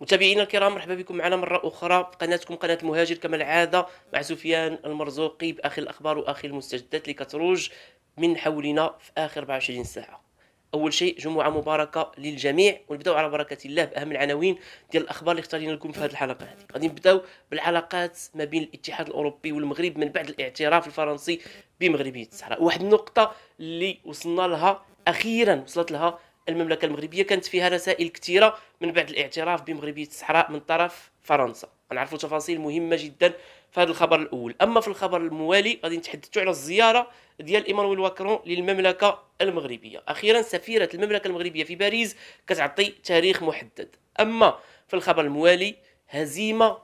متابعينا الكرام مرحبا بكم معنا مرة أخرى قناتكم قناة مهاجر كما العادة مع سفيان المرزوقي بآخر الأخبار وآخر المستجدات اللي كتروج من حولنا في آخر 24 ساعة أول شيء جمعة مباركة للجميع ونبداو على بركة الله بأهم العناوين ديال الأخبار اللي اختارينا لكم في هذه الحلقة هذه غادي نبداو بالعلاقات ما بين الاتحاد الأوروبي والمغرب من بعد الاعتراف الفرنسي بمغربية الصحراء واحد النقطة اللي وصلنا لها أخيرا وصلت لها المملكه المغربيه كانت فيها رسائل كثيره من بعد الاعتراف بمغربيه الصحراء من طرف فرنسا غنعرفوا تفاصيل مهمه جدا في هذا الخبر الاول اما في الخبر الموالي غادي نتحدثوا على الزياره ديال ايمانويل واكرون للمملكه المغربيه اخيرا سفيره المملكه المغربيه في باريس كتعطي تاريخ محدد اما في الخبر الموالي هزيمه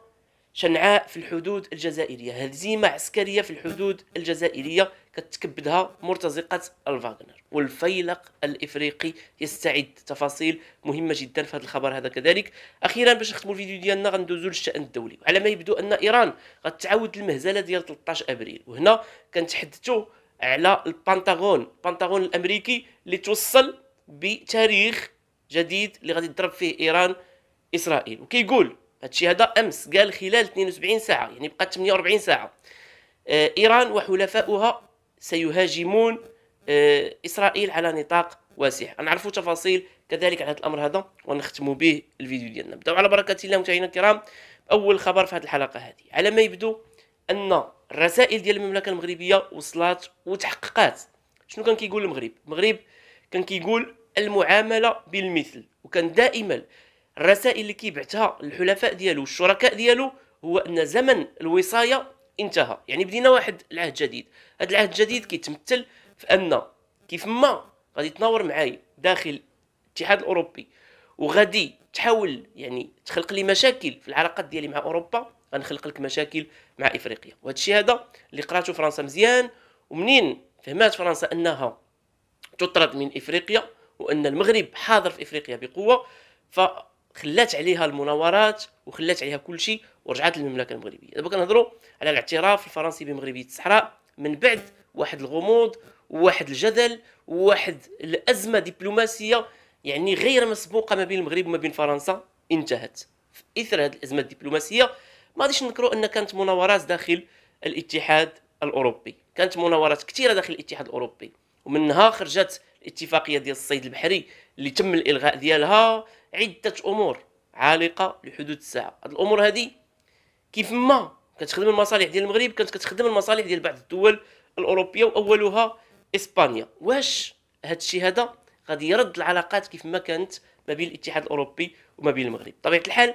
شنعاء في الحدود الجزائريه هزيمه عسكريه في الحدود الجزائريه كتكبدها مرتزقة الفاغنر والفيلق الافريقي يستعد تفاصيل مهمة جدا في هذا الخبر هذا كذلك اخيرا باش نختموا الفيديو ديالنا غندوزو للشأن الدولي على ما يبدو ان ايران غتعاود المهزلة ديال 13 ابريل وهنا كنتحدثوا على البنتاغون البنتاغون الامريكي اللي توصل بتاريخ جديد اللي غادي تضرب فيه ايران اسرائيل وكيقول هادشي هذا امس قال خلال 72 ساعه يعني بقى 48 ساعه آه، ايران وحلفاؤها سيهاجمون آه، اسرائيل على نطاق واسع نعرفوا تفاصيل كذلك على هذا الامر هذا ونختم به الفيديو ديالنا نبداو على بركه الله متابعينا الكرام اول خبر في هذه الحلقه هذه على ما يبدو ان الرسائل ديال المملكه المغربيه وصلت وتحققات شنو كان كيقول المغرب المغرب كان كيقول المعامله بالمثل وكان دائما الرسائل اللي كيبعثها الحلفاء ديالو والشركاء ديالو هو ان زمن الوصايه انتهى يعني بدينا واحد العهد جديد هذا العهد الجديد كيتمثل في ان كيف ما غادي تناور معايا داخل الاتحاد الاوروبي وغادي تحاول يعني تخلق لي مشاكل في العلاقات ديالي مع اوروبا غنخلق لك مشاكل مع افريقيا وهذا الشيء هذا اللي قراته فرنسا مزيان ومنين فهمات فرنسا انها تطرد من افريقيا وان المغرب حاضر في افريقيا بقوه ف خلات عليها المناورات وخلات عليها كل شيء ورجعت للمملكه المغربيه دابا كنهضروا على الاعتراف الفرنسي بمغربيه الصحراء من بعد واحد الغموض وواحد الجدل وواحد الازمه دبلوماسيه يعني غير مسبوقه ما بين المغرب وما بين فرنسا انتهت في اثر هذه الازمه الدبلوماسيه ما غاديش ننكروا ان كانت مناورات داخل الاتحاد الاوروبي كانت مناورات كثيره داخل الاتحاد الاوروبي ومنها خرجت الاتفاقيه ديال الصيد البحري اللي تم الالغاء ديالها عده امور عالقه لحدود الساعه هاد الامور هذه كيف ما كتخدم المصالح ديال المغرب كانت كتخدم المصالح ديال بعض الدول الاوروبيه واولها اسبانيا واش هاد الشيء هذا غادي يرد العلاقات كيف ما كانت ما بين الاتحاد الاوروبي وما بين المغرب طبيعه الحال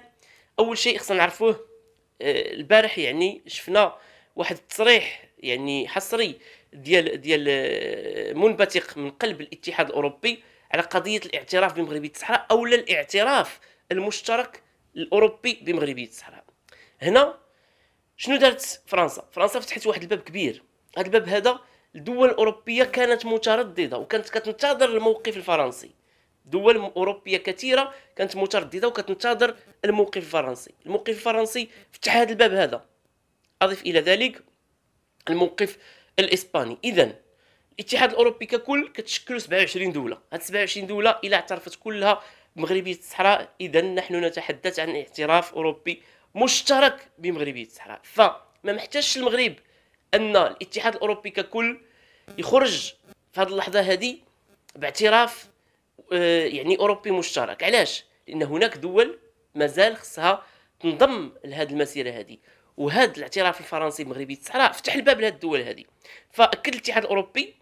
اول شيء خصنا نعرفوه آه، البارح يعني شفنا واحد التصريح يعني حصري ديال ديال آه، منبثق من قلب الاتحاد الاوروبي على قضيه الاعتراف بمغربيه الصحراء او الاعتراف المشترك الاوروبي بمغربيه الصحراء هنا شنو دارت فرنسا فرنسا فتحت واحد الباب كبير هذا الباب هذا الدول الاوروبيه كانت متردده وكانت كتنتظر الموقف الفرنسي دول اوروبيه كثيره كانت متردده وكتنتظر الموقف الفرنسي الموقف الفرنسي فتح هذا الباب هذا اضف الى ذلك الموقف الاسباني اذا الاتحاد الاوروبي ككل كتشكل 27 دوله هاد 27 دوله الا اعترفت كلها بمغربيه الصحراء اذا نحن نتحدث عن اعتراف اوروبي مشترك بمغربيه الصحراء فما محتاجش المغرب ان الاتحاد الاوروبي ككل يخرج في هذه اللحظه هذه باعتراف آه، يعني اوروبي مشترك علاش لان هناك دول مازال خصها تنضم لهذه المسيره هذه وهذا الاعتراف الفرنسي بمغربيه الصحراء فتح الباب لهذه الدول هذه فاكد الاتحاد الاوروبي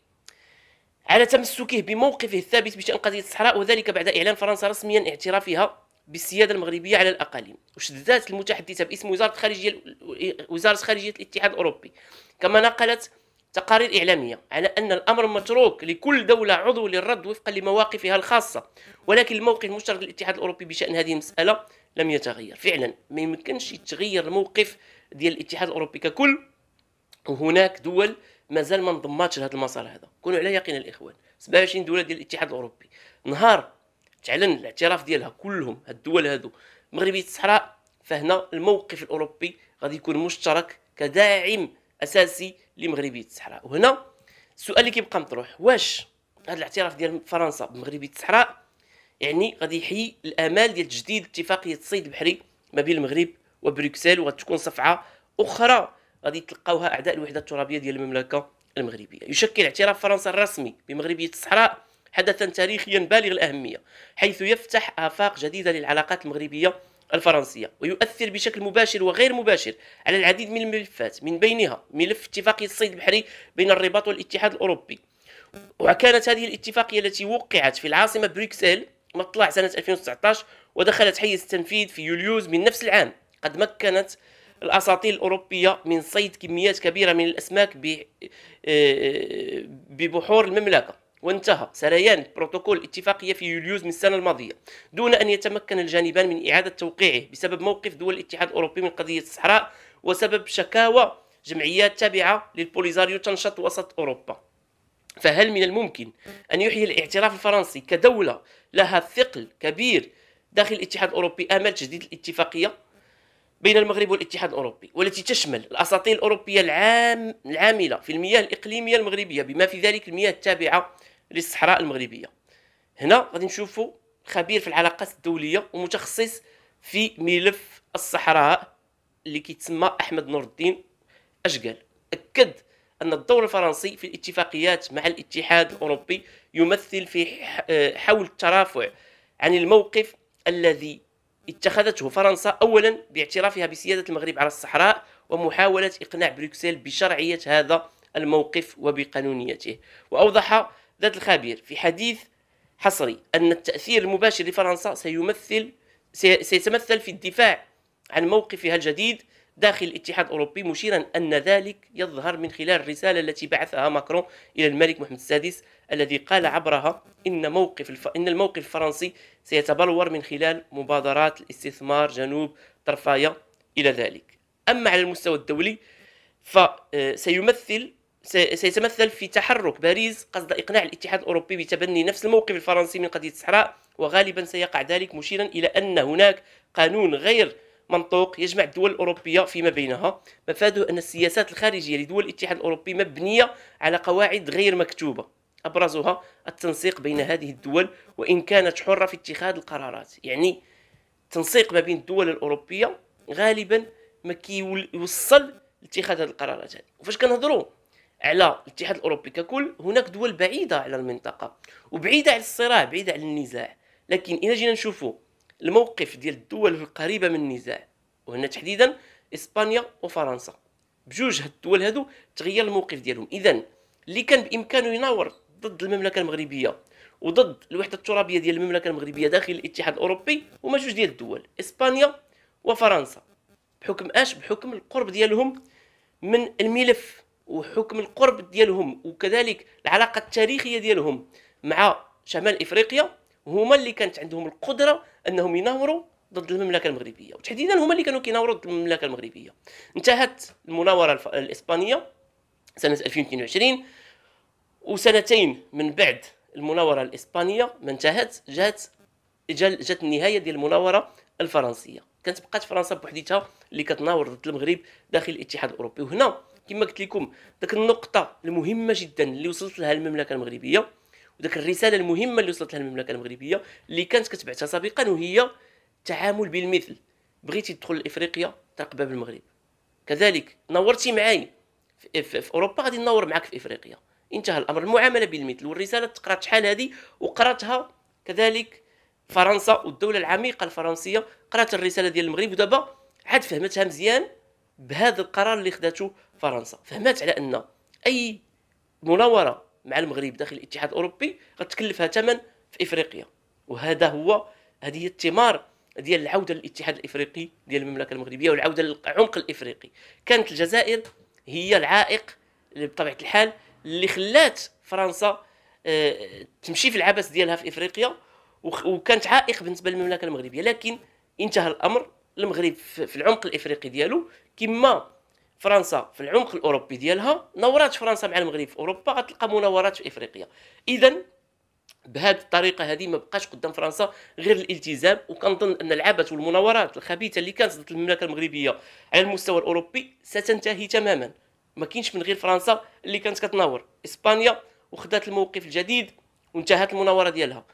على تمسكه بموقفه الثابت بشان قضيه الصحراء وذلك بعد اعلان فرنسا رسميا اعترافها بالسياده المغربيه على الاقاليم وشددت المتحدثه باسم وزاره الخارجيه إيه، وزاره خارجيه الاتحاد الاوروبي كما نقلت تقارير إعلامية على أن الأمر متروك لكل دولة عضو للرد وفقا لمواقفها الخاصة ولكن الموقف المشترك للاتحاد الأوروبي بشأن هذه المسألة لم يتغير فعلا ما يمكنش يتغير الموقف ديال الاتحاد الأوروبي ككل وهناك دول مازال ما انضمتش لهذا المسار هذا كونوا على يقين الاخوان 27 دوله ديال الاتحاد الاوروبي نهار تعلن الاعتراف ديالها كلهم هاد الدول هادو مغربيه الصحراء فهنا الموقف الاوروبي غادي يكون مشترك كداعم اساسي لمغربيه الصحراء وهنا السؤال اللي كيبقى مطروح واش هذا الاعتراف ديال فرنسا بمغربيه الصحراء يعني غادي يحيي الامال ديال تجديد اتفاقيه الصيد البحري ما بين المغرب وبروكسل وغتكون صفعه اخرى غادي تلقاوها اعداء الوحده الترابيه ديال المملكه المغربيه يشكل اعتراف فرنسا الرسمي بمغربيه الصحراء حدثا تاريخيا بالغ الاهميه حيث يفتح افاق جديده للعلاقات المغربيه الفرنسيه ويؤثر بشكل مباشر وغير مباشر على العديد من الملفات من بينها ملف اتفاقيه الصيد البحري بين الرباط والاتحاد الاوروبي وكانت هذه الاتفاقيه التي وقعت في العاصمه بروكسل مطلع سنه 2019 ودخلت حيز التنفيذ في يوليوز من نفس العام قد مكنت الاساطيل الاوروبيه من صيد كميات كبيره من الاسماك آه، آه، ببحور المملكه وانتهى سريان بروتوكول الاتفاقية في يوليوز من السنة الماضية دون أن يتمكن الجانبان من إعادة توقيعه بسبب موقف دول الاتحاد الأوروبي من قضية الصحراء وسبب شكاوى جمعيات تابعة للبوليزاريو تنشط وسط أوروبا فهل من الممكن أن يحيي الاعتراف الفرنسي كدولة لها ثقل كبير داخل الاتحاد الأوروبي امل تجديد الاتفاقية؟ بين المغرب والاتحاد الاوروبي والتي تشمل الاساطيل الاوروبيه العام العامله في المياه الاقليميه المغربيه بما في ذلك المياه التابعه للصحراء المغربيه هنا غادي نشوفوا خبير في العلاقات الدوليه ومتخصص في ملف الصحراء اللي كيتسمى احمد نور الدين اشقال اكد ان الدور الفرنسي في الاتفاقيات مع الاتحاد الاوروبي يمثل في حول الترافع عن الموقف الذي اتخذته فرنسا أولا باعترافها بسيادة المغرب على الصحراء ومحاولة إقناع بروكسل بشرعية هذا الموقف وبقانونيته وأوضح ذات الخبير في حديث حصري أن التأثير المباشر لفرنسا سيمثل سيتمثل في الدفاع عن موقفها الجديد داخل الاتحاد الاوروبي مشيرا ان ذلك يظهر من خلال الرساله التي بعثها ماكرون الى الملك محمد السادس الذي قال عبرها ان موقف الف... ان الموقف الفرنسي سيتبلور من خلال مبادرات الاستثمار جنوب طرفايا الى ذلك. اما على المستوى الدولي فسيمثل آه، سيتمثل في تحرك باريس قصد اقناع الاتحاد الاوروبي بتبني نفس الموقف الفرنسي من قضيه الصحراء وغالبا سيقع ذلك مشيرا الى ان هناك قانون غير منطوق يجمع الدول الاوروبيه فيما بينها مفاده ان السياسات الخارجيه لدول الاتحاد الاوروبي مبنيه على قواعد غير مكتوبه ابرزها التنسيق بين هذه الدول وان كانت حره في اتخاذ القرارات يعني التنسيق ما بين الدول الاوروبيه غالبا ما كيوصل لاتخاذ هذه القرارات وفاش كنهضروا على الاتحاد الاوروبي ككل هناك دول بعيده على المنطقه وبعيده على الصراع بعيده على النزاع لكن اذا جينا نشوفوا الموقف ديال الدول القريبه من النزاع وهنا تحديدا اسبانيا وفرنسا بجوج هاد الدول هادو تغير الموقف ديالهم اذا اللي كان بامكانه يناور ضد المملكه المغربيه وضد الوحده الترابيه ديال المملكه المغربيه داخل الاتحاد الاوروبي هما جوج ديال الدول اسبانيا وفرنسا بحكم اش بحكم القرب ديالهم من الملف وحكم القرب ديالهم وكذلك العلاقه التاريخيه ديالهم مع شمال افريقيا هما اللي كانت عندهم القدره انهم يناوروا ضد المملكه المغربيه وتحديدا هما اللي كانوا كيناوروا ضد المملكه المغربيه انتهت المناوره الاسبانيه سنه 2022 وسنتين من بعد المناوره الاسبانيه ما انتهت جات جات النهايه ديال المناوره الفرنسيه كانت بقات فرنسا بوحديتها اللي كتناور ضد المغرب داخل الاتحاد الاوروبي وهنا كما قلت لكم ديك النقطه المهمه جدا اللي وصلت لها المملكه المغربيه وديك الرساله المهمه اللي وصلت لها المملكه المغربيه اللي كانت كتبعتها سابقا وهي التعامل بالمثل بغيتي تدخل لافريقيا طرق باب المغرب كذلك نورتي معاي في, في, في اوروبا غادي نور معك في افريقيا انتهى الامر المعامله بالمثل والرساله تقرات شحال هذه وقراتها كذلك فرنسا والدوله العميقه الفرنسيه قرات الرساله ديال المغرب ودابا عاد فهمتها مزيان بهذا القرار اللي خداته فرنسا فهمات على ان اي مناوره مع المغرب داخل الاتحاد الاوروبي غتكلفها ثمن في افريقيا وهذا هو هذه هي الثمار ديال العوده للاتحاد الافريقي ديال المملكه المغربيه والعوده للعمق الافريقي كانت الجزائر هي العائق بطبيعه الحال اللي خلات فرنسا آه، تمشي في العبث ديالها في افريقيا وكانت عائق بالنسبه للمملكه المغربيه لكن انتهى الامر المغرب في العمق الافريقي ديالو كما فرنسا في العمق الاوروبي ديالها نورات فرنسا مع المغرب في اوروبا غتلقى مناورات في افريقيا اذا بهذه الطريقه هذه ما بقاش قدام فرنسا غير الالتزام وكنظن ان العبث والمناورات الخبيثه اللي كانت ضد المملكه المغربيه على المستوى الاوروبي ستنتهي تماما ما كاينش من غير فرنسا اللي كانت كتناور اسبانيا وخدات الموقف الجديد وانتهت المناوره ديالها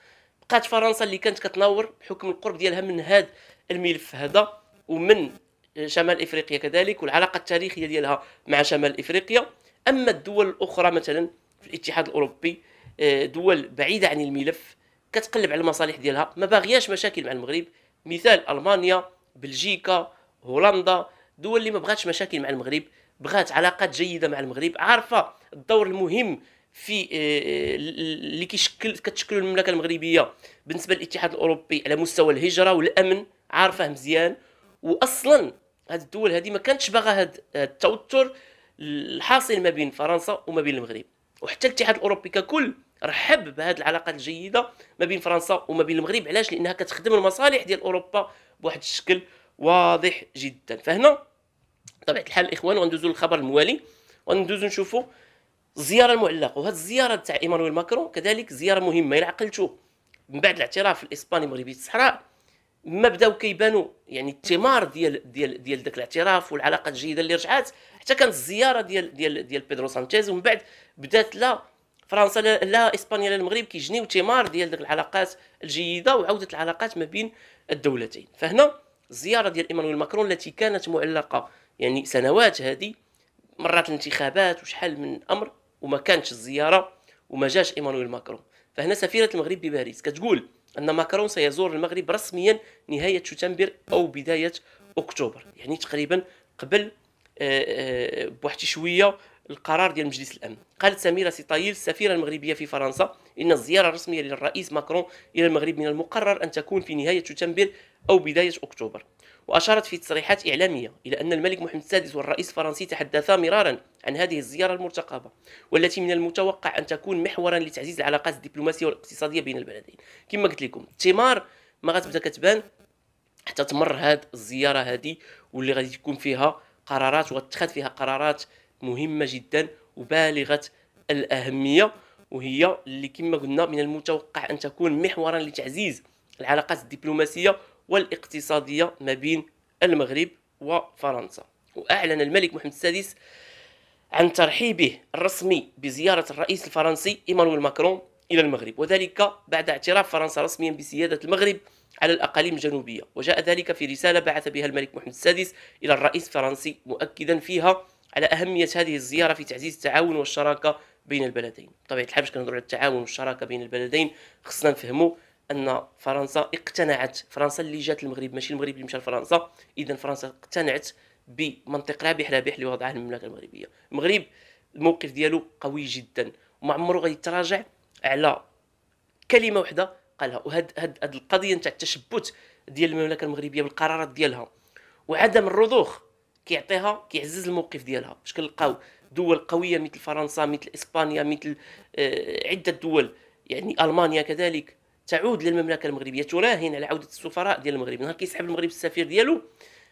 بقات فرنسا اللي كانت كتناور بحكم القرب ديالها من هذا الملف هذا ومن شمال افريقيا كذلك والعلاقه التاريخيه ديالها مع شمال افريقيا اما الدول الاخرى مثلا في الاتحاد الاوروبي آه، دول بعيده عن الملف كتقلب على المصالح ديالها ما باغياش مشاكل مع المغرب مثال المانيا بلجيكا هولندا دول اللي ما بغاتش مشاكل مع المغرب بغات علاقات جيده مع المغرب عارفه الدور المهم في آه، آه، اللي كيشكل كتشكل المملكه المغربيه بالنسبه للاتحاد الاوروبي على مستوى الهجره والامن عارفه مزيان واصلا هاد الدول هذه ما كانتش باغا هاد التوتر الحاصل ما بين فرنسا وما بين المغرب وحتى الاتحاد الاوروبي ككل رحب بهذه العلاقات الجيده ما بين فرنسا وما بين المغرب علاش لانها كتخدم المصالح ديال اوروبا بواحد الشكل واضح جدا فهنا طبعا الحال الاخوان غندوزو للخبر الموالي وندوزو نشوفو الزياره المعلقه وهذه الزياره تاع ايمانويل ماكرون كذلك زياره مهمه الى عقلتو من بعد الاعتراف الاسباني المغربي الصحراء ما بداو كيبانو يعني الثمار ديال ديال ديال ذاك الاعتراف والعلاقات الجيده اللي رجعات حتى كانت الزياره ديال ديال ديال بيدرو سانشيز ومن بعد بدات لا فرنسا لا, لا اسبانيا لا المغرب كيجنيو ثمار ديال ذاك العلاقات الجيده وعوده العلاقات ما بين الدولتين فهنا الزياره ديال ايمانويل ماكرون التي كانت معلقه يعني سنوات هذه مرات الانتخابات وشحال من امر وما كانتش الزياره وما جاش ايمانويل ماكرون فهنا سفيره المغرب بباريس كتقول أن ماكرون سيزور المغرب رسميا نهاية شتنبر أو بداية أكتوبر يعني تقريبا قبل آه، آه، بواحد شوية القرار ديال مجلس الامن قالت سميره سيطايل السفيره المغربيه في فرنسا ان الزياره الرسميه للرئيس ماكرون الى المغرب من المقرر ان تكون في نهايه شتنبر او بدايه اكتوبر وأشارت في تصريحات إعلامية إلى أن الملك محمد السادس والرئيس الفرنسي تحدثا مرارا عن هذه الزيارة المرتقبة والتي من المتوقع أن تكون محورا لتعزيز العلاقات الدبلوماسية والاقتصادية بين البلدين كما قلت لكم الثمار ما غتبدا كتبان حتى تمر هاد الزيارة هذه واللي غادي تكون فيها قرارات واتخذ فيها قرارات مهمة جدا وبالغة الأهمية وهي اللي كما قلنا من المتوقع أن تكون محورا لتعزيز العلاقات الدبلوماسية والاقتصادية ما بين المغرب وفرنسا وأعلن الملك محمد السادس عن ترحيبه الرسمي بزيارة الرئيس الفرنسي إيمانويل ماكرون إلى المغرب وذلك بعد اعتراف فرنسا رسميا بسيادة المغرب على الأقاليم الجنوبية وجاء ذلك في رسالة بعث بها الملك محمد السادس إلى الرئيس الفرنسي مؤكدا فيها على أهمية هذه الزيارة في تعزيز التعاون والشراكة بين البلدين بطبيعة الحال باش كنهضروا على التعاون والشراكة بين البلدين خصنا نفهموا ان فرنسا اقتنعت فرنسا اللي جات المغرب ماشي المغرب اللي مشى لفرنسا اذا فرنسا اقتنعت بمنطق رابح رابح اللي وضعها المملكه المغربيه المغرب الموقف ديالو قوي جدا وما عمره غيتراجع على كلمه واحده قالها وهاد هاد, هاد القضيه نتاع التشبت ديال المملكه المغربيه بالقرارات ديالها وعدم الرضوخ كيعطيها كيعزز الموقف ديالها باش كنلقاو دول قويه مثل فرنسا مثل اسبانيا مثل آه، عده دول يعني المانيا كذلك تعود للمملكه المغربيه تراهن على عوده السفراء ديال المغرب نهار كيسحب المغرب السفير ديالو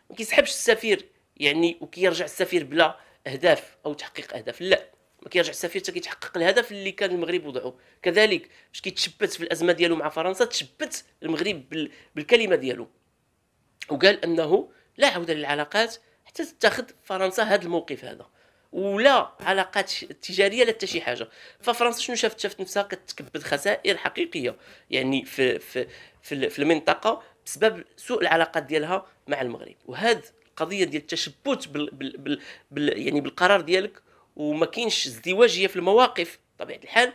ما كيسحبش السفير يعني وكيرجع السفير بلا اهداف او تحقيق اهداف لا ما كيرجع السفير حتى كيتحقق الهدف اللي كان المغرب وضعه كذلك باش كيتشبت في الازمه ديالو مع فرنسا تشبت المغرب بالكلمه ديالو وقال انه لا عوده للعلاقات حتى تتخذ فرنسا هذا الموقف هذا ولا علاقات تجاريه لا حتى شي حاجه ففرنسا شنو شافت شافت نفسها كتكبد خسائر حقيقيه يعني في في في, في المنطقه بسبب سوء العلاقات ديالها مع المغرب وهذا القضيه ديال التشبت بال, بال, بال, بال يعني بالقرار ديالك وما كاينش ازدواجيه في المواقف بطبيعه الحال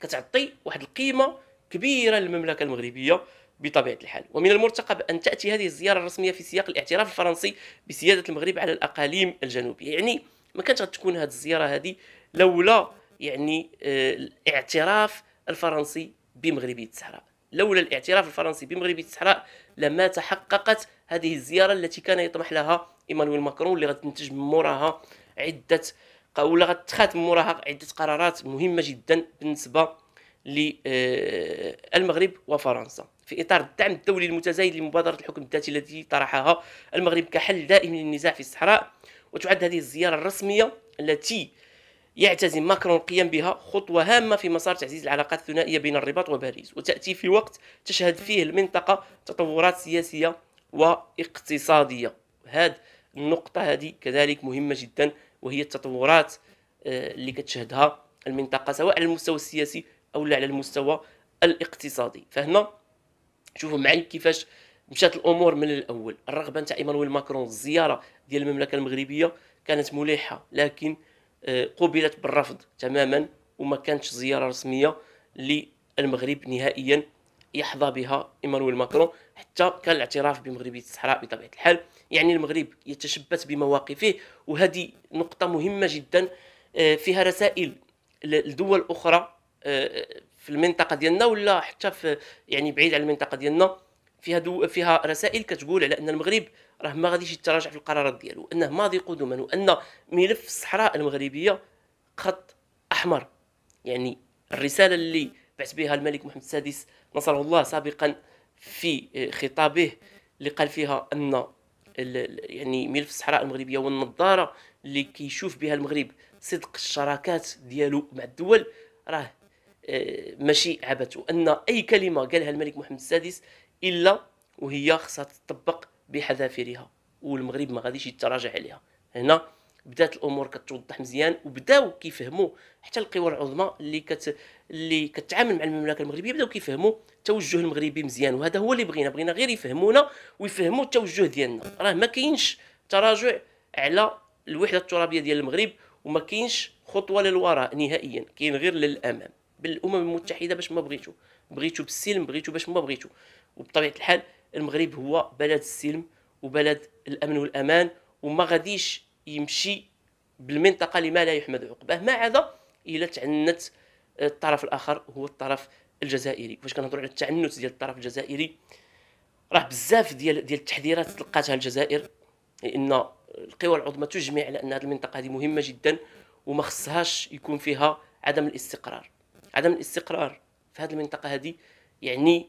كتعطي واحد القيمه كبيره للمملكه المغربيه بطبيعه الحال ومن المرتقب ان تاتي هذه الزياره الرسميه في سياق الاعتراف الفرنسي بسياده المغرب على الاقاليم الجنوبيه يعني ما كانت غتكون هذه الزياره هذه لولا يعني آه، الاعتراف الفرنسي بمغربيه الصحراء لولا الاعتراف الفرنسي بمغربيه الصحراء لما تحققت هذه الزياره التي كان يطمح لها ايمانويل ماكرون اللي غتنتج من موراها عده ولا غتخاتم من موراها عده قرارات مهمه جدا بالنسبه للمغرب آه، وفرنسا في اطار الدعم الدولي المتزايد لمبادره الحكم الذاتي التي طرحها المغرب كحل دائم للنزاع في الصحراء وتعد هذه الزيارة الرسمية التي يعتزم ماكرون القيام بها خطوة هامة في مسار تعزيز العلاقات الثنائية بين الرباط وباريس وتأتي في وقت تشهد فيه المنطقة تطورات سياسية واقتصادية هذه النقطة هذه كذلك مهمة جدا وهي التطورات آه، اللي كتشهدها المنطقة سواء على المستوى السياسي أو على المستوى الاقتصادي فهنا شوفوا معي كيفاش مشات الامور من الاول الرغبه نتاع ايمانويل ماكرون الزياره ديال المملكه المغربيه كانت ملحه لكن آه، قبلت بالرفض تماما وما كانتش زياره رسميه للمغرب نهائيا يحظى بها ايمانويل ماكرون حتى كان الاعتراف بمغربيه الصحراء بطبيعه الحال يعني المغرب يتشبث بمواقفه وهذه نقطه مهمه جدا آه، فيها رسائل لدول اخرى آه، في المنطقه ديالنا ولا حتى في يعني بعيد على المنطقه ديالنا فيها دو فيها رسائل كتقول على ان المغرب راه ما غاديش يتراجع في القرارات ديالو وانه ماضي قدما وان ملف الصحراء المغربيه خط احمر يعني الرساله اللي بعث بها الملك محمد السادس نصره الله سابقا في خطابه اللي قال فيها ان يعني ملف الصحراء المغربيه والنظاره اللي كيشوف بها المغرب صدق الشراكات ديالو مع الدول راه آه، ماشي عبث وان اي كلمه قالها الملك محمد السادس الا وهي خصها تطبق بحذافيرها والمغرب ما غاديش يتراجع عليها هنا بدات الامور كتوضح مزيان وبداو كيفهموا حتى القوى العظمى اللي كت اللي كتعامل مع المملكه المغربيه بداو كيفهموا التوجه المغربي مزيان وهذا هو اللي بغينا بغينا غير يفهمونا ويفهموا التوجه ديالنا راه ما كاينش تراجع على الوحده الترابيه ديال المغرب وما كاينش خطوه للوراء نهائيا كاين غير للامام بالامم المتحده باش ما بغيتو بغيتو بالسلم بغيتو باش ما بغيتو وبطبيعه الحال المغرب هو بلد السلم وبلد الامن والامان وما غاديش يمشي بالمنطقه لما لا يحمد عقباه ما عدا الا تعنت الطرف الاخر هو الطرف الجزائري فاش كنهضروا على التعنت ديال الطرف الجزائري راه بزاف ديال ديال التحذيرات تلقاتها الجزائر لان القوى العظمى تجمع على ان هذه المنطقه هذه مهمه جدا وما خصهاش يكون فيها عدم الاستقرار عدم الاستقرار في هذه المنطقه هذه يعني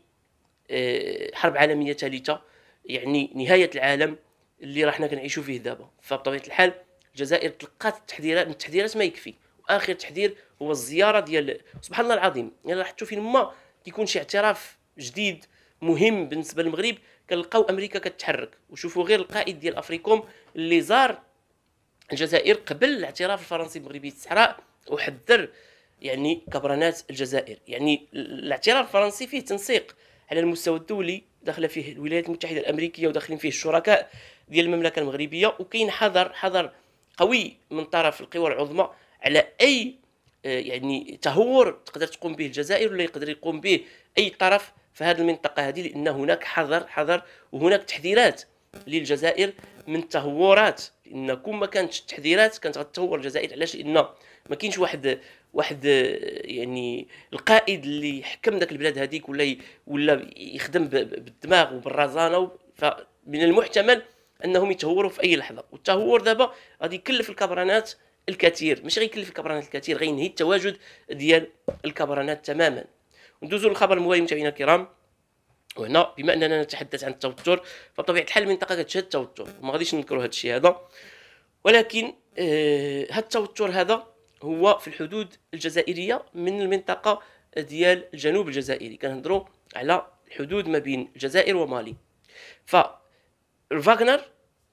آه، حرب عالميه ثالثه يعني نهايه العالم اللي راه حنا كنعيشوا فيه دابا فبطبيعه الحال الجزائر تلقات التحذيرات التحذيرات ما يكفي واخر تحذير هو الزياره ديال سبحان الله العظيم يعني لاحظتوا فين ما كيكون شي اعتراف جديد مهم بالنسبه للمغرب كنلقاو امريكا كتحرك وشوفوا غير القائد ديال افريكوم اللي زار الجزائر قبل الاعتراف الفرنسي بمغربيه الصحراء وحذر يعني كبرانات الجزائر يعني الاعتراف الفرنسي فيه تنسيق على المستوى الدولي داخله فيه الولايات المتحده الامريكيه وداخلين فيه الشركاء ديال المملكه المغربيه وكاين حذر حذر قوي من طرف القوى العظمى على اي آه، يعني تهور تقدر تقوم به الجزائر ولا يقدر يقوم به اي طرف في هذه المنطقه هذه لان هناك حذر حذر وهناك تحذيرات للجزائر من التهورات لان كون ما كانتش التحذيرات كانت غتهور الجزائر علاش لان ما كاينش واحد واحد آه، يعني القائد اللي حكم ذاك البلاد هذيك ولا ولا يخدم بالدماغ وبالرزانه فمن المحتمل انهم يتهوروا في اي لحظه والتهور دابا غادي يكلف الكبرانات الكثير ماشي غيكلف الكبرانات الكثير غينهي التواجد ديال الكبرانات تماما ندوزو للخبر الموالي متابعينا الكرام وهنا بما اننا نتحدث عن التوتر فبطبيعه الحال المنطقه كتشهد التوتر وما غاديش ننكروا هذا الشيء هذا ولكن هذا آه، التوتر هذا هو في الحدود الجزائريه من المنطقه ديال الجنوب الجزائري كنهضروا على الحدود ما بين الجزائر ومالي ف فاغنر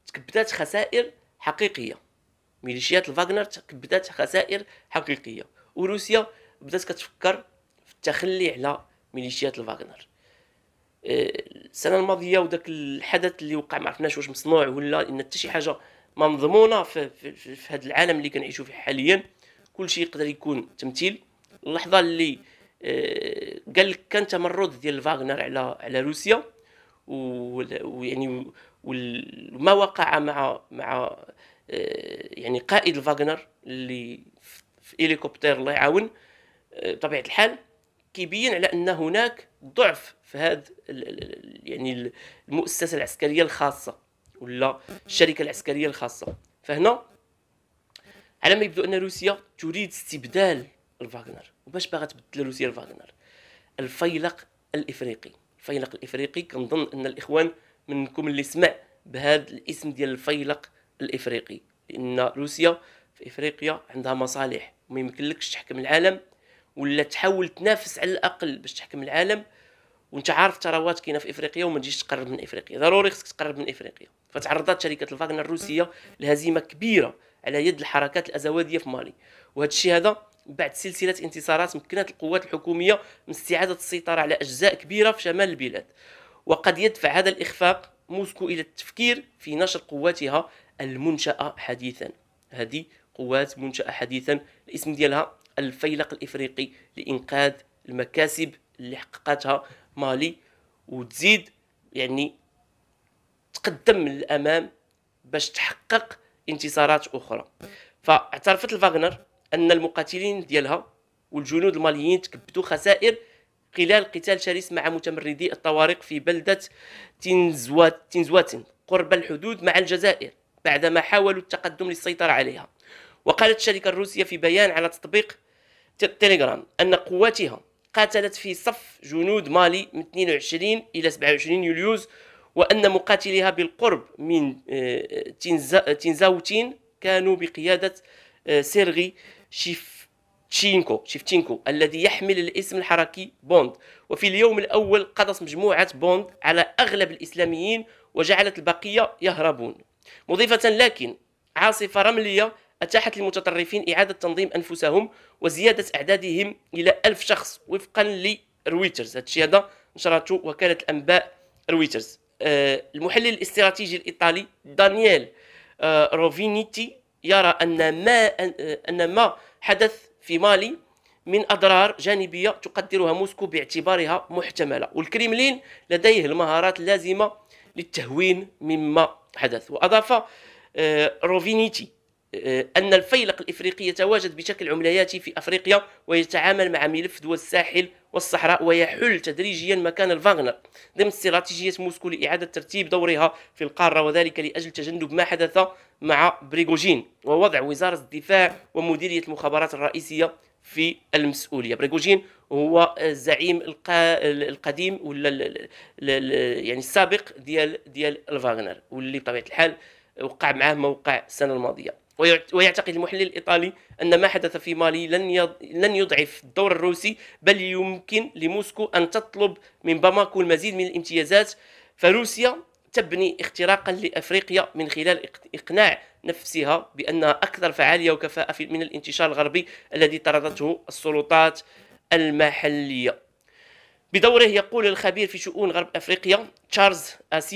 تكبدات خسائر حقيقيه ميليشيات الفاغنر تكبدات خسائر حقيقيه وروسيا بدات كتفكر في التخلي على ميليشيات الفاغنر آه، السنه الماضيه وداك الحدث اللي وقع ما عرفناش واش مصنوع ولا ان حتى شي حاجه ما مضمونه في, في, في هذا العالم اللي كنعيشوا فيه حاليا كل شيء يقدر يكون تمثيل اللحظه اللي آه، قال لك كان تمرد ديال فاغنر على على روسيا ويعني وما وقع مع مع آه، يعني قائد فاغنر اللي في هليكوبتر الله يعاون آه، بطبيعه الحال كيبين على ان هناك ضعف في هذا يعني المؤسسه العسكريه الخاصه ولا الشركه العسكريه الخاصه فهنا على ما يبدو ان روسيا تريد استبدال الفاغنر وباش باغا تبدل روسيا الفاغنر الفيلق الافريقي الفيلق الافريقي كنظن ان الاخوان منكم اللي سمع بهذا الاسم ديال الفيلق الافريقي لان روسيا في افريقيا عندها مصالح ما يمكنلكش تحكم العالم ولا تحاول تنافس على الاقل باش تحكم العالم وانت عارف ثروات كاينه في افريقيا وما تجيش تقرب من افريقيا ضروري خصك تقرب من افريقيا فتعرضت شركه الفاغنر الروسيه لهزيمه كبيره على يد الحركات الازواديه في مالي وهذا الشيء هذا بعد سلسله انتصارات مكنت القوات الحكوميه من استعاده السيطره على اجزاء كبيره في شمال البلاد وقد يدفع هذا الاخفاق موسكو الى التفكير في نشر قواتها المنشاه حديثا هذه قوات منشاه حديثا الاسم ديالها الفيلق الافريقي لانقاذ المكاسب اللي حققتها مالي وتزيد يعني تقدم للامام باش تحقق انتصارات اخرى فاعترفت الفاغنر ان المقاتلين ديالها والجنود الماليين تكبدوا خسائر خلال قتال شرس مع متمردي الطوارق في بلدة تنزوات قرب الحدود مع الجزائر بعدما حاولوا التقدم للسيطرة عليها وقالت الشركة الروسية في بيان على تطبيق تيليجرام أن قواتها قاتلت في صف جنود مالي من 22 إلى 27 يوليوز وأن مقاتليها بالقرب من آه، تنزاوتين كانوا بقيادة آه، سيرغي شيف تشينكو تشينكو الذي يحمل الاسم الحركي بوند وفي اليوم الأول قضت مجموعة بوند على أغلب الإسلاميين وجعلت البقية يهربون مضيفة لكن عاصفة رملية أتاحت للمتطرفين إعادة تنظيم أنفسهم وزيادة أعدادهم إلى ألف شخص وفقا لرويترز هذا الشيء هذا نشرته وكالة الأنباء رويترز آه، المحلل الاستراتيجي الايطالي دانييل آه، روفينيتي يرى ان ما ان ما حدث في مالي من اضرار جانبيه تقدرها موسكو باعتبارها محتمله والكريملين لديه المهارات اللازمه للتهوين مما حدث واضاف آه، روفينيتي آه، أن الفيلق الإفريقي يتواجد بشكل عملياتي في أفريقيا ويتعامل مع ملف دول الساحل والصحراء ويحل تدريجيا مكان الفاغنر ضمن استراتيجية موسكو لإعادة ترتيب دورها في القارة وذلك لأجل تجنب ما حدث مع بريغوجين ووضع وزارة الدفاع ومديرية المخابرات الرئيسية في المسؤوليه بريغوجين هو الزعيم القديم ولا يعني السابق ديال ديال الفاغنر واللي بطبيعه الحال وقع معاه موقع السنه الماضيه ويعتقد المحلل الايطالي ان ما حدث في مالي لن لن يضعف الدور الروسي بل يمكن لموسكو ان تطلب من باماكو المزيد من الامتيازات فروسيا تبني اختراقا لافريقيا من خلال اقناع نفسها بانها اكثر فعاليه وكفاءه من الانتشار الغربي الذي طردته السلطات المحليه. بدوره يقول الخبير في شؤون غرب افريقيا تشارلز آه،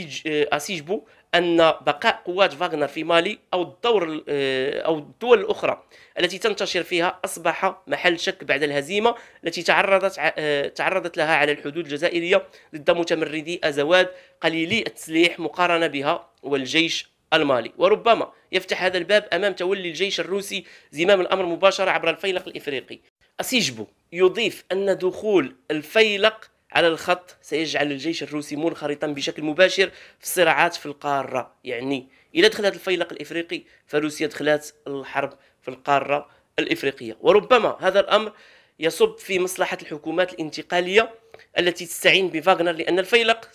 اسيجبو ان بقاء قوات فاغنر في مالي او الدور آه، او الدول الاخرى التي تنتشر فيها اصبح محل شك بعد الهزيمه التي تعرضت آه، تعرضت لها على الحدود الجزائريه ضد متمردي ازواد قليلي التسليح مقارنه بها والجيش المالي وربما يفتح هذا الباب امام تولي الجيش الروسي زمام الامر مباشره عبر الفيلق الافريقي اسيجبو يضيف ان دخول الفيلق على الخط سيجعل الجيش الروسي منخرطا بشكل مباشر في الصراعات في القارة يعني إذا دخلت الفيلق الإفريقي فروسيا دخلت الحرب في القارة الإفريقية وربما هذا الأمر يصب في مصلحة الحكومات الانتقالية التي تستعين بفاغنر لأن الفيلق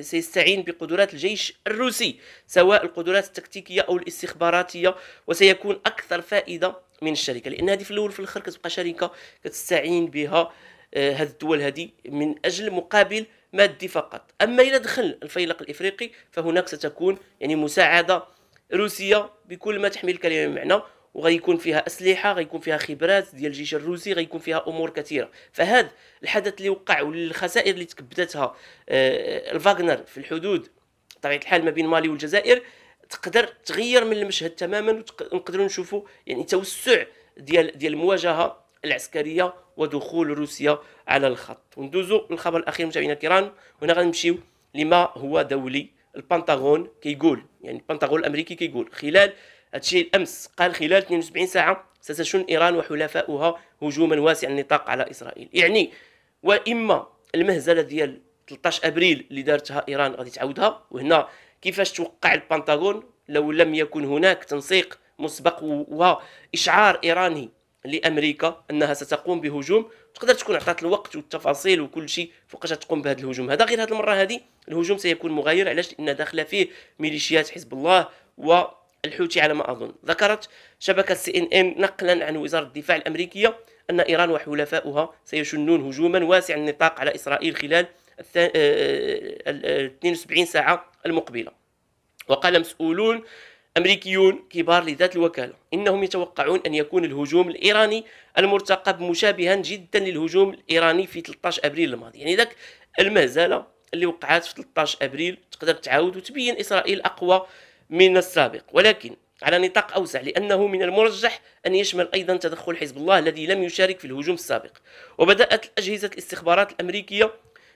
سيستعين بقدرات الجيش الروسي سواء القدرات التكتيكية أو الاستخباراتية وسيكون أكثر فائدة من الشركة لأن هذه في الأول في الآخر كتبقى شركة كتستعين بها آه، هذه الدول هذه من اجل مقابل مادي فقط اما الى دخل الفيلق الافريقي فهناك ستكون يعني مساعده روسيه بكل ما تحمل الكلمه من معنى وغيكون فيها اسلحه غيكون فيها خبرات ديال الجيش الروسي غيكون فيها امور كثيره فهذا الحدث اللي وقع والخسائر اللي تكبدتها آه، الفاغنر في الحدود بطبيعه الحال ما بين مالي والجزائر تقدر تغير من المشهد تماما ونقدروا نشوفوا يعني توسع ديال ديال المواجهه العسكريه ودخول روسيا على الخط وندوزو للخبر الاخير متابعينا الكرام وهنا غنمشيو لما هو دولي البنتاغون كيقول يعني البنتاغون الامريكي كيقول خلال هادشي الامس قال خلال 72 ساعه ستشن ايران وحلفاؤها هجوما واسع النطاق على اسرائيل يعني واما المهزله ديال 13 ابريل اللي دارتها ايران غادي تعاودها وهنا كيفاش توقع البنتاغون لو لم يكن هناك تنسيق مسبق واشعار ايراني لامريكا انها ستقوم بهجوم تقدر تكون عطات الوقت والتفاصيل وكل شيء فوقاش تقوم بهذا الهجوم هذا غير هذه المره هذه الهجوم سيكون مغاير علاش لان داخله فيه ميليشيات حزب الله و الحوثي على ما اظن ذكرت شبكه سي ان ان نقلا عن وزاره الدفاع الامريكيه ان ايران وحلفاؤها سيشنون هجوما واسع النطاق على اسرائيل خلال آه، آه، ال 72 آه، ساعه المقبله وقال مسؤولون أمريكيون كبار لذات الوكالة إنهم يتوقعون أن يكون الهجوم الإيراني المرتقب مشابها جدا للهجوم الإيراني في 13 أبريل الماضي يعني ذاك المهزلة اللي وقعت في 13 أبريل تقدر تعاود وتبين إسرائيل أقوى من السابق ولكن على نطاق أوسع لأنه من المرجح أن يشمل أيضا تدخل حزب الله الذي لم يشارك في الهجوم السابق وبدأت أجهزة الاستخبارات الأمريكية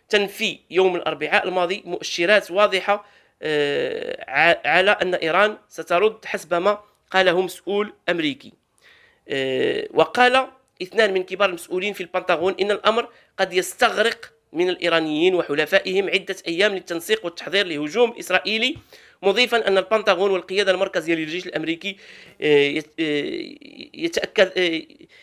تنفي يوم الأربعاء الماضي مؤشرات واضحة آه، على أن إيران سترد حسب ما قاله مسؤول أمريكي آه، وقال اثنان من كبار المسؤولين في البنتاغون إن الأمر قد يستغرق من الإيرانيين وحلفائهم عدة أيام للتنسيق والتحضير لهجوم إسرائيلي مضيفا أن البنتاغون والقيادة المركزية للجيش الأمريكي آه، يتأكد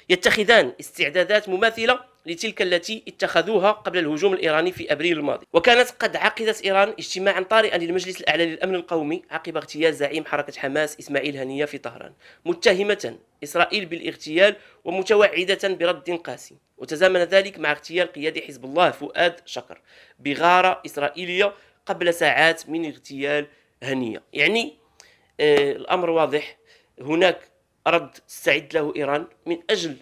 يتخذان استعدادات مماثلة لتلك التي اتخذوها قبل الهجوم الإيراني في أبريل الماضي وكانت قد عقدت إيران اجتماعا طارئا للمجلس الأعلى للأمن القومي عقب اغتيال زعيم حركة حماس إسماعيل هنية في طهران متهمة إسرائيل بالاغتيال ومتوعدة برد قاسي وتزامن ذلك مع اغتيال قيادي حزب الله فؤاد شكر بغارة إسرائيلية قبل ساعات من اغتيال هنية يعني آه الأمر واضح هناك رد استعد له إيران من أجل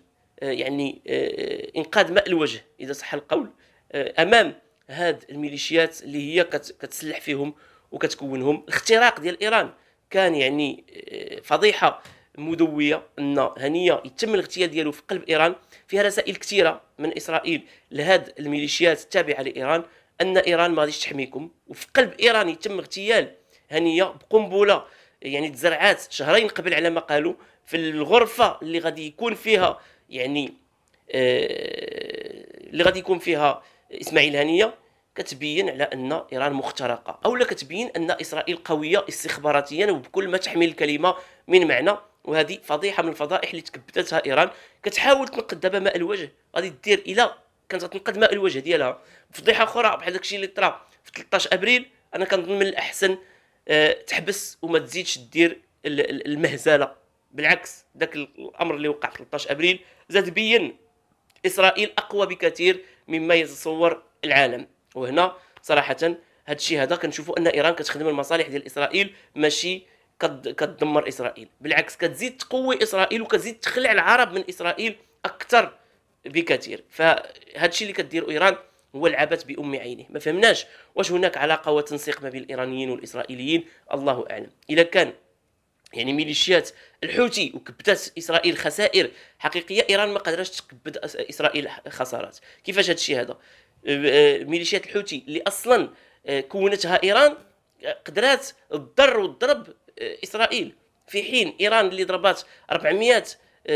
آه، يعني آه، انقاذ ماء الوجه اذا صح القول آه، امام هاد الميليشيات اللي هي كتسلح فيهم وكتكونهم الاختراق ديال ايران كان يعني فضيحه مدويه ان هنيه يتم الاغتيال ديالو في قلب ايران فيها رسائل كثيره من اسرائيل لهاد الميليشيات التابعه لايران ان ايران ما غاديش تحميكم وفي قلب ايران يتم اغتيال هنيه بقنبله يعني تزرعات شهرين قبل على ما قالوا في الغرفه اللي غادي يكون فيها يعني آه، اللي غادي يكون فيها اسماعيل هنيه كتبين على ان ايران مخترقه او لا كتبين ان اسرائيل قويه استخباراتيا وبكل ما تحمل الكلمه من معنى وهذه فضيحه من الفضائح اللي تكبدتها ايران كتحاول تنقد دابا ماء الوجه غادي دير الى كانت غتنقد ماء الوجه ديالها فضيحه اخرى بحال داكشي اللي طرا في 13 ابريل انا كنظن من الاحسن آه، تحبس وما تزيدش دير المهزله بالعكس داك الامر اللي وقع في 13 ابريل زاد بين اسرائيل اقوى بكثير مما يتصور العالم وهنا صراحه هذا الشيء هذا كنشوفوا ان ايران كتخدم المصالح ديال اسرائيل ماشي كتدمر اسرائيل بالعكس كتزيد تقوي اسرائيل وكتزيد تخلع العرب من اسرائيل اكثر بكثير فهذا الشيء اللي كدير ايران هو العبث بام عينه ما فهمناش واش هناك علاقه وتنسيق ما بين الايرانيين والاسرائيليين الله اعلم اذا كان يعني ميليشيات الحوثي وكبتات اسرائيل خسائر حقيقيه ايران ما قدرتش تكبد اسرائيل خسارات كيفاش هذا الشيء أه، هذا أه، ميليشيات الحوثي اللي اصلا أه، كونتها ايران قدرات الضر والضرب اسرائيل في حين ايران اللي ضربات 400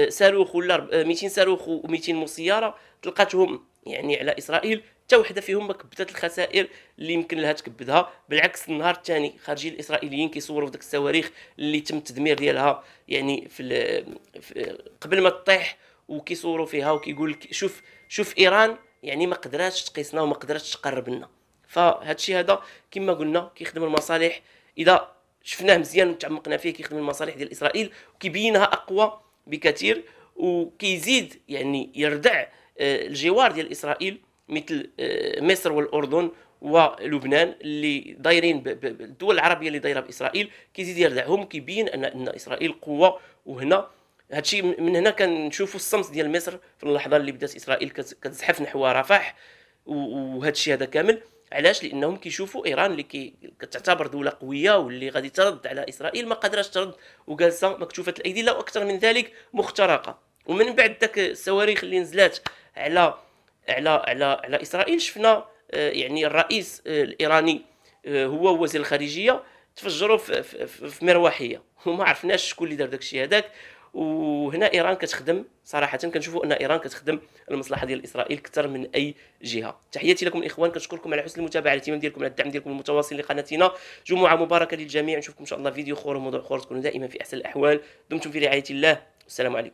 صاروخ ولا 200 صاروخ و200 مسيره تلقاتهم يعني على اسرائيل حتى وحده فيهم ما كبدات الخسائر اللي يمكن لها تكبدها بالعكس النهار الثاني خارجين الاسرائيليين كيصوروا في ديك الصواريخ اللي تم التدمير ديالها يعني في, في قبل ما تطيح وكيصوروا فيها وكيقول لك شوف شوف ايران يعني ما قدراتش تقيسنا وما قدراتش تقرب لنا فهذا الشيء هذا كما قلنا كيخدم المصالح اذا شفناه مزيان وتعمقنا فيه كيخدم المصالح ديال اسرائيل وكيبينها اقوى بكثير وكيزيد يعني يردع آه، الجوار ديال اسرائيل مثل آه، مصر والاردن ولبنان اللي دايرين الدول العربيه اللي دايره باسرائيل كيزيد يردعهم كيبين ان ان اسرائيل قوه وهنا هادشي من هنا كنشوفوا الصمت ديال مصر في اللحظه اللي بدات اسرائيل كتزحف نحو رفح وهادشي هذا كامل علاش لانهم كيشوفوا ايران اللي كي كتعتبر دوله قويه واللي غادي ترد على اسرائيل ما قادراش ترد وجالسه مكتوفه الايدي لا واكثر من ذلك مخترقه ومن بعد ذاك الصواريخ اللي نزلات على على على على اسرائيل شفنا آه، يعني الرئيس آه، الايراني آه، هو وزير الخارجيه تفجروا في, في, في مروحيه وما عرفناش شكون اللي دار داكشي هذاك وهنا ايران كتخدم صراحه كنشوفوا ان ايران كتخدم المصلحه ديال اسرائيل اكثر من اي جهه تحياتي لكم الاخوان كنشكركم على حسن المتابعه الاهتمام ديالكم على الدعم ديالكم المتواصل لقناتنا جمعه مباركه للجميع نشوفكم ان شاء الله فيديو اخر وموضوع اخر تكونوا دائما في احسن الاحوال دمتم في رعايه الله والسلام عليكم